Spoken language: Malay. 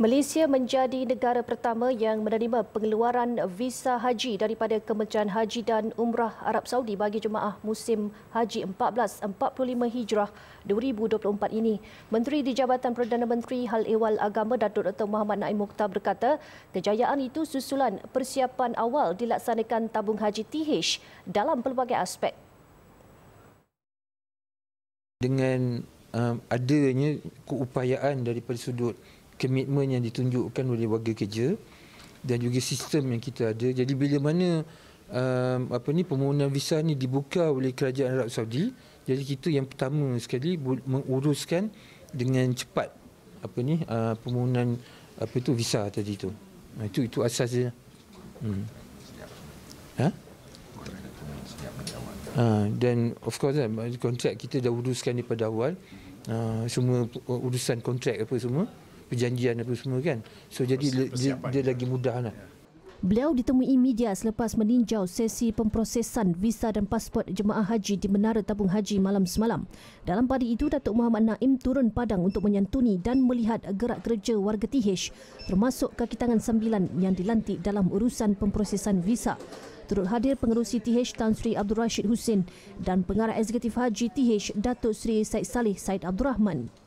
Malaysia menjadi negara pertama yang menerima pengeluaran visa haji daripada Kementerian Haji dan Umrah Arab Saudi bagi jemaah musim haji 1445 Hijrah 2024 ini. Menteri di Jabatan Perdana Menteri Hal Ehwal Agama Datuk Dr. Muhammad Naim Mokhtar berkata, kejayaan itu susulan persiapan awal dilaksanakan tabung haji TH dalam pelbagai aspek. Dengan um, adanya keupayaan daripada sudut komitmen yang ditunjukkan oleh warga kerja dan juga sistem yang kita ada. Jadi bila mana um, apa ni permohonan visa ni dibuka oleh kerajaan Arab Saudi, jadi kita yang pertama sekali menguruskan dengan cepat apa ni uh, permohonan apa tu visa tadi tu. Nah, itu itu asasnya. Hmm. Ha? Uh, dan of course eh, kontrak kita dah uruskan daripada awal ah, uh, semua urusan kontrak apa semua perjanjian apa semua kan. So jadi dia, dia lagi mudah lah. Ya. Beliau ditemui media selepas meninjau sesi pemprosesan visa dan pasport jemaah haji di Menara Tabung Haji malam semalam. Dalam pada itu, Datuk Muhammad Naim turun padang untuk menyantuni dan melihat gerak kerja warga TH termasuk kaki tangan sembilan yang dilantik dalam urusan pemprosesan visa. Turut hadir pengerusi TH Tan Sri Abdul Rashid Hussein dan pengarah eksekutif haji TH Datuk Sri Said Saleh Said Abdul Rahman.